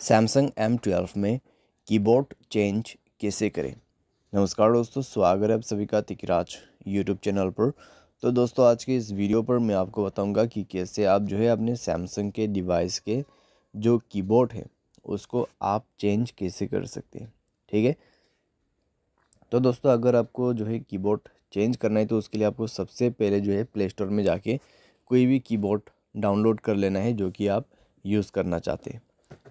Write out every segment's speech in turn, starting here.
Samsung M twelve में keyboard change कैसे करें नमस्कार दोस्तों स्वागत है आप सभी का तिकराज यूट्यूब चैनल पर तो दोस्तों आज के इस वीडियो पर मैं आपको बताऊंगा कि कैसे आप जो है अपने सैमसंग के डिवाइस के जो कीबोर्ड है उसको आप चेंज कैसे कर सकते हैं ठीक है तो दोस्तों अगर आपको जो है कीबोर्ड चेंज करना है तो उसके लिए आपको सबसे पहले जो है प्ले स्टोर में जाके कोई भी कीबोर्ड डाउनलोड कर लेना है जो कि आप यूज़ करना चाहते हैं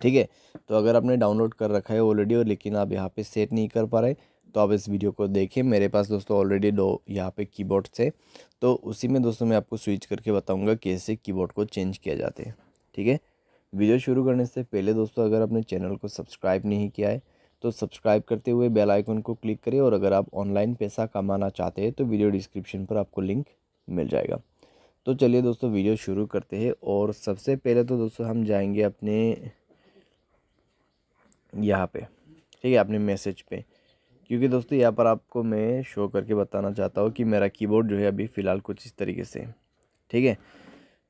ठीक है तो अगर आपने डाउनलोड कर रखा है ऑलरेडी और लेकिन आप यहाँ पे सेट नहीं कर पा रहे तो आप इस वीडियो को देखें मेरे पास दोस्तों ऑलरेडी दो यहाँ पे कीबोर्ड से तो उसी में दोस्तों मैं आपको स्विच करके बताऊँगा कैसे कीबोर्ड को चेंज किया जाते हैं ठीक है वीडियो शुरू करने से पहले दोस्तों अगर आपने चैनल को सब्सक्राइब नहीं किया है तो सब्सक्राइब करते हुए बेल आइकन को क्लिक करें और अगर आप ऑनलाइन पैसा कमाना चाहते हैं तो वीडियो डिस्क्रिप्शन पर आपको लिंक मिल जाएगा तो चलिए दोस्तों वीडियो शुरू करते हैं और सबसे पहले तो दोस्तों हम जाएंगे अपने यहाँ पे ठीक है अपने मैसेज पे क्योंकि दोस्तों यहाँ पर आपको मैं शो करके बताना चाहता हूँ कि मेरा कीबोर्ड जो है अभी फ़िलहाल कुछ इस तरीके से ठीक है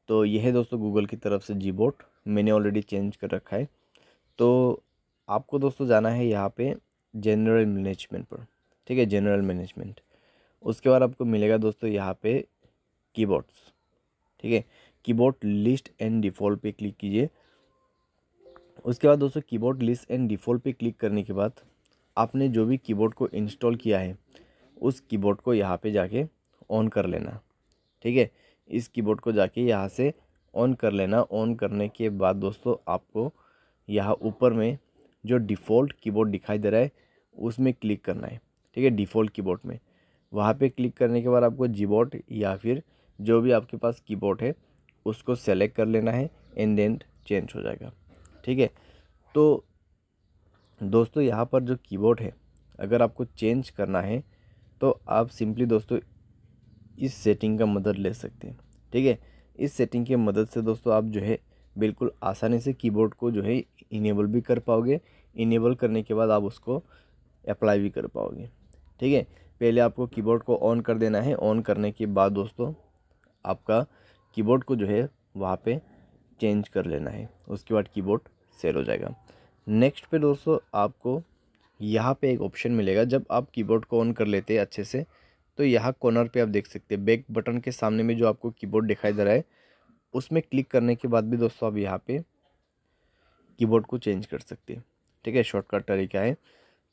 तो यह है दोस्तों गूगल की तरफ से जी बोर्ड मैंने ऑलरेडी चेंज कर रखा है तो आपको दोस्तों जाना है यहाँ पे जनरल मैनेजमेंट पर ठीक है जनरल मैनेजमेंट उसके बाद आपको मिलेगा दोस्तों यहाँ पे कीबोर्ड्स ठीक है कीबोर्ड लिस्ट एंड डिफ़ॉल्ट पे क्लिक कीजिए उसके बाद दोस्तों कीबोर्ड लिस्ट एंड डिफ़ॉल्ट पे क्लिक करने के बाद आपने जो भी कीबोर्ड को इंस्टॉल किया है उस कीबोर्ड को यहाँ पे जाके ऑन कर लेना ठीक है इस कीबोर्ड को जाके यहाँ से ऑन कर लेना ऑन करने के बाद दोस्तों आपको यहाँ ऊपर में जो डिफ़ॉल्ट कीबोर्ड दिखाई दे रहा है उसमें क्लिक करना है ठीक है डिफ़ॉल्ट की में वहाँ पर क्लिक करने के बाद आपको जी या फिर जो भी आपके पास की है उसको सेलेक्ट कर लेना है एंड देंड चेंज हो जाएगा ठीक है तो दोस्तों यहाँ पर जो कीबोर्ड है अगर आपको चेंज करना है तो आप सिंपली दोस्तों इस सेटिंग का मदद ले सकते हैं ठीक है इस सेटिंग की मदद से दोस्तों आप जो है बिल्कुल आसानी से कीबोर्ड को जो है इनेबल भी कर पाओगे इनेबल करने के बाद आप उसको अप्लाई भी कर पाओगे ठीक है पहले आपको कीबोर्ड को ऑन कर देना है ऑन करने के बाद दोस्तों आपका कीबोर्ड को जो है वहाँ पे चेंज कर लेना है उसके बाद कीबोर्ड सेल हो जाएगा नेक्स्ट पे दोस्तों आपको यहाँ पे एक ऑप्शन मिलेगा जब आप कीबोर्ड को ऑन कर लेते हैं अच्छे से तो यहाँ कॉर्नर पे आप देख सकते हैं बैक बटन के सामने में जो आपको कीबोर्ड दिखाई दे रहा है उसमें क्लिक करने के बाद भी दोस्तों आप यहाँ पे कीबोर्ड को चेंज कर सकते हैं ठीक है शॉर्टकट तरीका है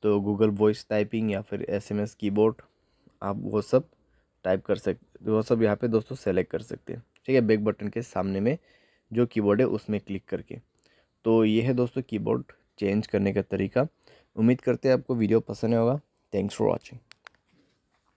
तो गूगल वॉइस टाइपिंग या फिर एसएमएस कीबोर्ड आप वो सब टाइप कर सकते वो सब यहाँ पे दोस्तों सेलेक्ट कर सकते हैं ठीक है बैक बटन के सामने में जो कीबोर्ड है उसमें क्लिक करके तो ये है दोस्तों कीबोर्ड चेंज करने का तरीका उम्मीद करते हैं आपको वीडियो पसंद होगा थैंक्स फॉर वॉचिंग